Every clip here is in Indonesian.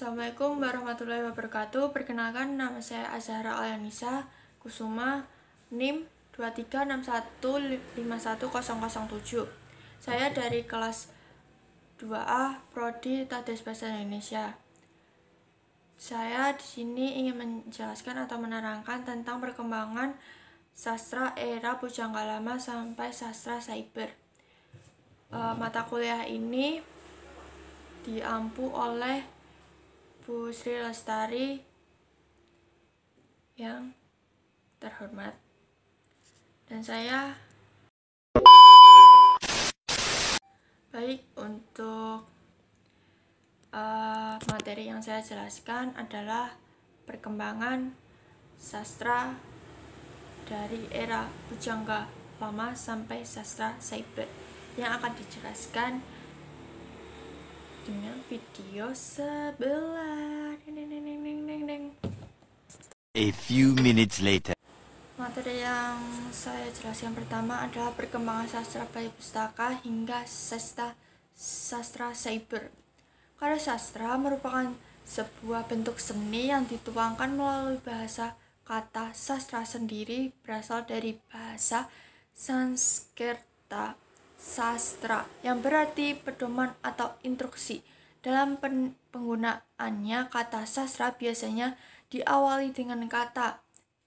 Assalamualaikum warahmatullahi wabarakatuh. Perkenalkan nama saya Azhara Alanisa Kusuma, NIM 23615107 Saya dari kelas 2A Prodi Tadis Bahasa Indonesia. Saya di sini ingin menjelaskan atau menerangkan tentang perkembangan sastra era Pujangga Lama sampai sastra cyber. E, mata kuliah ini diampu oleh Ibu Sri Lestari yang terhormat dan saya baik untuk uh, materi yang saya jelaskan adalah perkembangan sastra dari era ujangga lama sampai sastra cyber yang akan dijelaskan dengan video sebelah. A few minutes later. Materi yang saya jelaskan pertama adalah perkembangan sastra bayi pustaka hingga sesta sastra cyber. Karya sastra merupakan sebuah bentuk seni yang dituangkan melalui bahasa kata sastra sendiri berasal dari bahasa Sanskerta sastra yang berarti pedoman atau instruksi. Dalam pen penggunaannya, kata sastra biasanya diawali dengan kata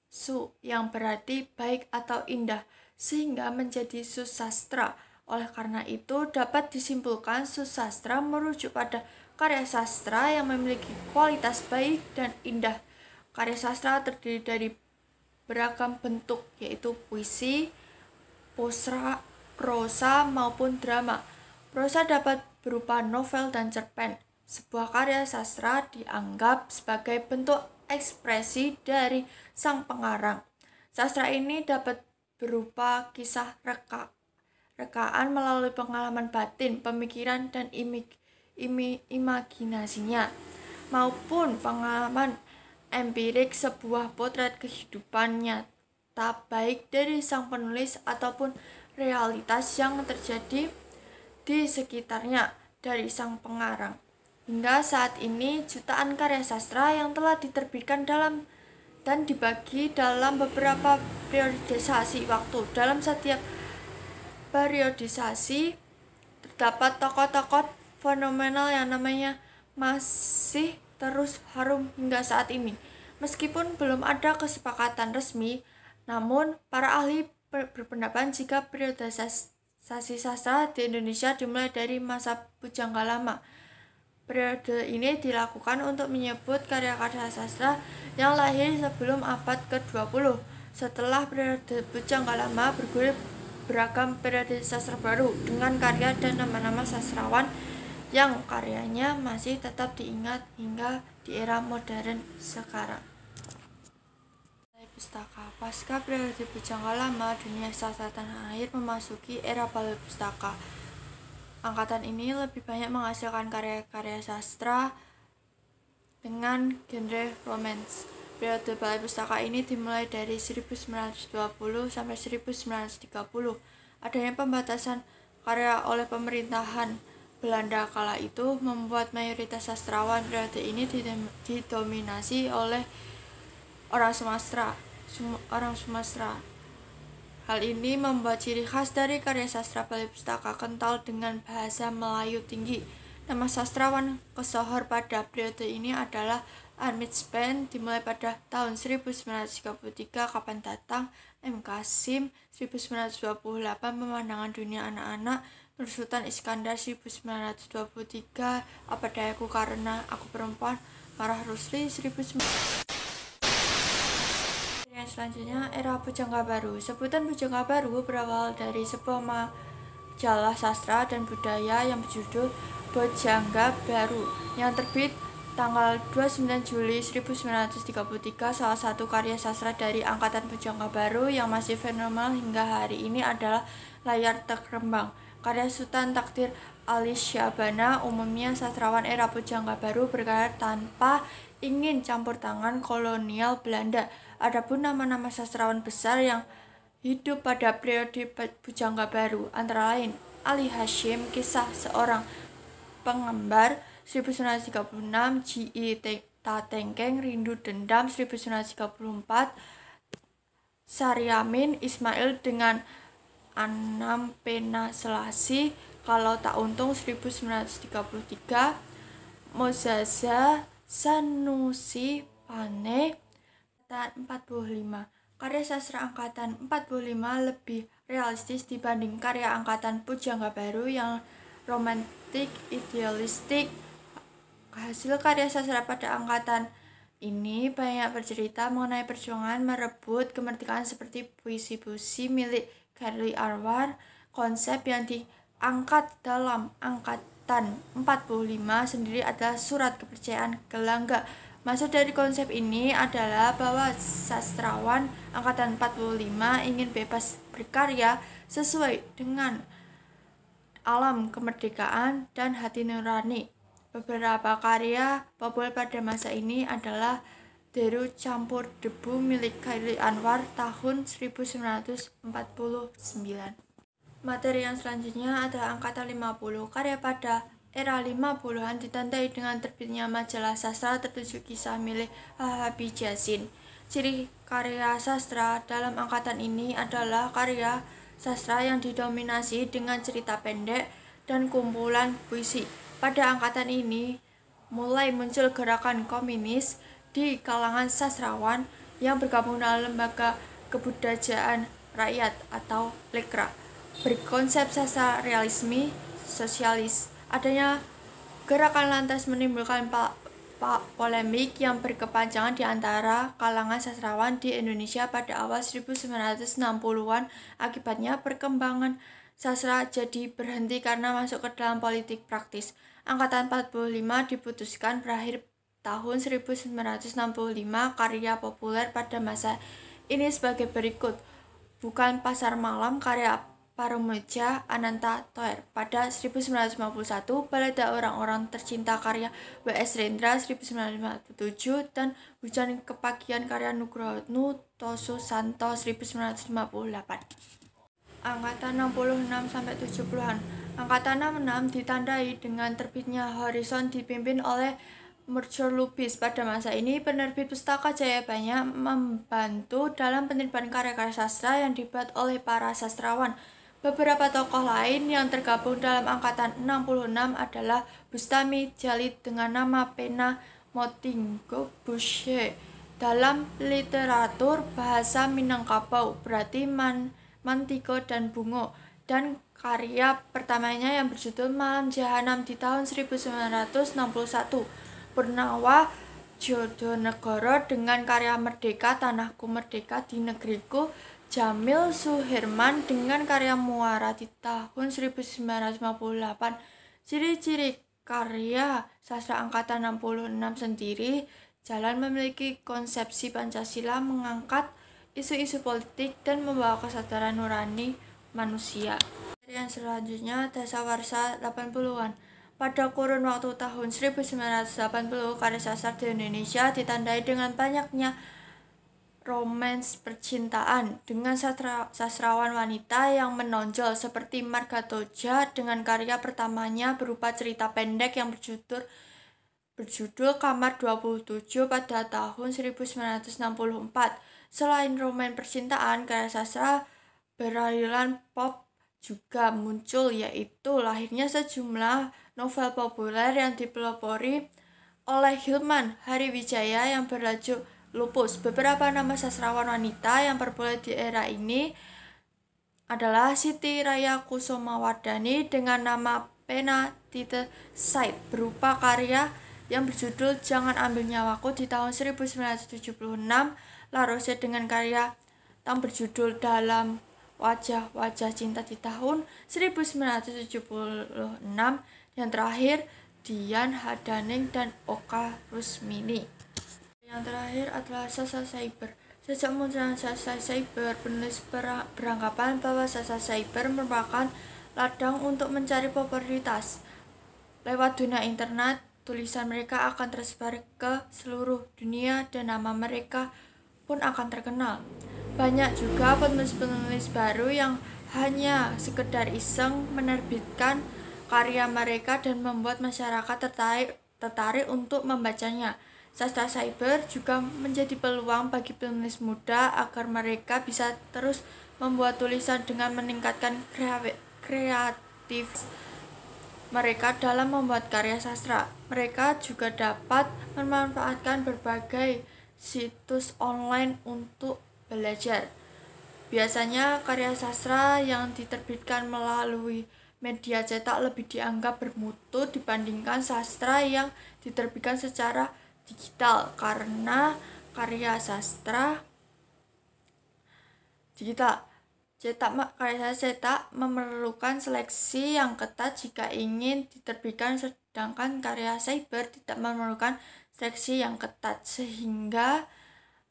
su yang berarti baik atau indah sehingga menjadi su sastra Oleh karena itu, dapat disimpulkan su sastra merujuk pada karya sastra yang memiliki kualitas baik dan indah. Karya sastra terdiri dari beragam bentuk yaitu puisi, posra, prosa maupun drama. Prosa dapat berupa novel dan cerpen. Sebuah karya sastra dianggap sebagai bentuk ekspresi dari sang pengarang. Sastra ini dapat berupa kisah reka, rekaan melalui pengalaman batin, pemikiran, dan imik, imi, imajinasinya, maupun pengalaman empirik sebuah potret kehidupannya, tak baik dari sang penulis ataupun realitas yang terjadi di sekitarnya dari sang pengarang. Hingga saat ini jutaan karya sastra yang telah diterbitkan dalam dan dibagi dalam beberapa periodisasi waktu. Dalam setiap periodisasi terdapat tokoh-tokoh fenomenal yang namanya masih terus harum hingga saat ini. Meskipun belum ada kesepakatan resmi, namun para ahli berpendapat jika periodisasi sastra di Indonesia dimulai dari masa Pujangga Lama. Periode ini dilakukan untuk menyebut karya-karya sastra yang lahir sebelum abad ke-20. Setelah periode Pujangga Lama bergulir beragam periode sastra baru dengan karya dan nama-nama sastrawan yang karyanya masih tetap diingat hingga di era modern sekarang. Pustaka. Pasca periode Bujangga Lama, dunia sastra tanah air memasuki era balai pustaka. Angkatan ini lebih banyak menghasilkan karya-karya sastra dengan genre romance. Periode balai pustaka ini dimulai dari 1920 sampai 1930. Adanya pembatasan karya oleh pemerintahan Belanda kala itu membuat mayoritas sastrawan periode ini didominasi oleh orang semesta orang Sumatera. Hal ini membuat ciri khas dari karya sastra Balai Pustaka kental dengan bahasa Melayu tinggi. Nama sastrawan kesohor pada periode ini adalah Armit Spen, dimulai pada tahun 1933 kapan datang, M. Kasim 1928 pemandangan dunia anak-anak, Nur Sultan Iskandar 1923 apa dayaku karena aku perempuan, Marah Rusli 1900 yang selanjutnya era Pujangga Baru. Sebutan Pujangga Baru berawal dari sebuah majalah sastra dan budaya yang berjudul Pujangga Baru yang terbit tanggal 29 Juli 1933 salah satu karya sastra dari angkatan Pujangga Baru yang masih fenomenal hingga hari ini adalah Layar Terkembang. Karya Sultan Takdir Alisya Syabana umumnya sastrawan era Pujangga Baru berkarya tanpa ingin campur tangan kolonial Belanda ada pun nama-nama sastrawan besar yang hidup pada periode bujangga Baru antara lain Ali Hashim, kisah seorang pengembar 1936, G.I. Tatengkeng, Rindu Dendam 1934, Sariamin, Ismail dengan Anam Pena Selasi, Kalau Tak Untung 1933, Mozaza, Sanusi, Pane Angkatan 45. Karya sastra Angkatan 45 lebih realistis dibanding karya Angkatan Pujangga Baru yang romantik, idealistik. Hasil karya sastra pada angkatan ini banyak bercerita mengenai perjuangan merebut kemerdekaan seperti puisi-puisi milik Carly Arwar, konsep yang diangkat dalam angkatan 45 sendiri adalah surat kepercayaan gelangga masa dari konsep ini adalah bahwa sastrawan angkatan 45 ingin bebas berkarya sesuai dengan alam kemerdekaan dan hati nurani. Beberapa karya populer pada masa ini adalah Deru Campur Debu milik Khairi Anwar tahun 1949. Materi yang selanjutnya adalah angkatan 50 karya pada Era 50-an ditandai dengan terbitnya majalah sastra tertuju kisah milik Habib Jasin. Ciri karya sastra dalam angkatan ini adalah karya sastra yang didominasi dengan cerita pendek dan kumpulan puisi. Pada angkatan ini mulai muncul gerakan komunis di kalangan sastrawan yang bergabung dalam lembaga kebudayaan rakyat atau lekra berkonsep sastra realisme sosialis adanya gerakan lantas menimbulkan polemik yang berkepanjangan di antara kalangan sastrawan di Indonesia pada awal 1960-an. Akibatnya perkembangan sastra jadi berhenti karena masuk ke dalam politik praktis. Angkatan 45 diputuskan berakhir tahun 1965 karya populer pada masa ini sebagai berikut. Bukan pasar malam karya Parameja Ananta Toer pada 1951 Balada Orang-orang Tercinta karya W.S. Rendra 1957 dan Hujan Kepakian karya Nugroho Toso Santo 1958. Angkatan 66 sampai 70-an. Angkatan 66 ditandai dengan terbitnya Horizon dipimpin oleh Merger Lubis pada masa ini penerbit pustaka Jaya banyak membantu dalam penerbitan karya-karya sastra yang dibuat oleh para sastrawan Beberapa tokoh lain yang tergabung dalam angkatan 66 adalah Bustami Jalid dengan nama pena Motingo Bushe. Dalam literatur bahasa Minangkabau berarti man, mantiko dan bungo dan karya pertamanya yang berjudul Malam Jahanam di tahun 1961 bernama Jodonegoro dengan karya Merdeka Tanahku Merdeka di Negeriku Jamil Suherman dengan karya Muara di tahun 1958. Ciri-ciri karya sastra angkatan 66 sendiri Jalan memiliki konsepsi Pancasila mengangkat isu-isu politik dan membawa kesadaran nurani manusia. Yang selanjutnya desa warsa 80-an. Pada kurun waktu tahun 1980, karya sastra di Indonesia ditandai dengan banyaknya romans percintaan dengan sastra sastrawan wanita yang menonjol seperti Marga Toja dengan karya pertamanya berupa cerita pendek yang berjudul berjudul Kamar 27 pada tahun 1964. Selain roman percintaan, karya sastra beraliran pop juga muncul yaitu lahirnya sejumlah novel populer yang dipelopori oleh Hilman Hariwijaya yang berlajuk lupus. Beberapa nama sastrawan wanita yang berboleh di era ini adalah Siti Raya Wardani dengan nama Pena Tite Said berupa karya yang berjudul Jangan Ambil Nyawaku di tahun 1976 Larose dengan karya yang berjudul Dalam Wajah-Wajah Cinta di tahun 1976 yang terakhir Dian Hadaning dan Oka Rusmini. Yang terakhir adalah sasa cyber. Sejak munculnya sasa cyber, penulis beranggapan bahwa sasa cyber merupakan ladang untuk mencari popularitas. Lewat dunia internet, tulisan mereka akan tersebar ke seluruh dunia dan nama mereka pun akan terkenal. Banyak juga penulis-penulis baru yang hanya sekedar iseng menerbitkan karya mereka dan membuat masyarakat tertarik tertarik untuk membacanya. Sastra cyber juga menjadi peluang bagi penulis muda agar mereka bisa terus membuat tulisan dengan meningkatkan kreatif mereka dalam membuat karya sastra. Mereka juga dapat memanfaatkan berbagai situs online untuk belajar. Biasanya karya sastra yang diterbitkan melalui media cetak lebih dianggap bermutu dibandingkan sastra yang diterbitkan secara digital karena karya sastra digital cetak karya cetak memerlukan seleksi yang ketat jika ingin diterbitkan sedangkan karya cyber tidak memerlukan seleksi yang ketat sehingga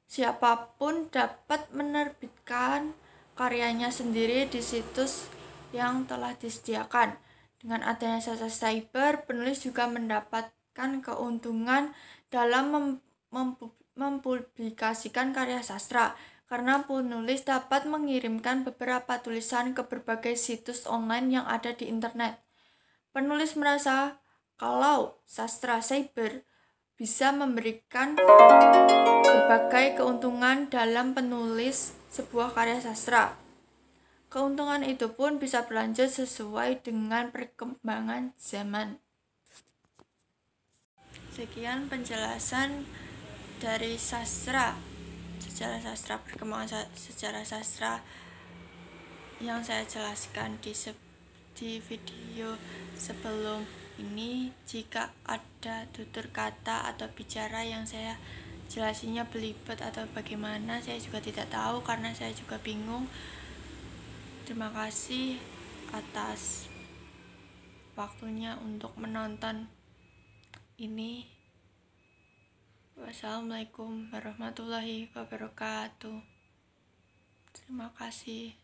siapapun dapat menerbitkan karyanya sendiri di situs yang telah disediakan. Dengan adanya sastra cyber, penulis juga mendapatkan keuntungan dalam mem mempublikasikan karya sastra karena penulis dapat mengirimkan beberapa tulisan ke berbagai situs online yang ada di internet. Penulis merasa kalau sastra cyber bisa memberikan berbagai keuntungan dalam penulis sebuah karya sastra. Keuntungan itu pun bisa berlanjut sesuai dengan perkembangan zaman. Sekian penjelasan dari sastra, sejarah sastra, perkembangan sa sejarah sastra yang saya jelaskan di, di video sebelum ini. Jika ada tutur kata atau bicara yang saya jelasinya belibet atau bagaimana, saya juga tidak tahu karena saya juga bingung. Terima kasih atas waktunya untuk menonton ini Wassalamualaikum warahmatullahi wabarakatuh Terima kasih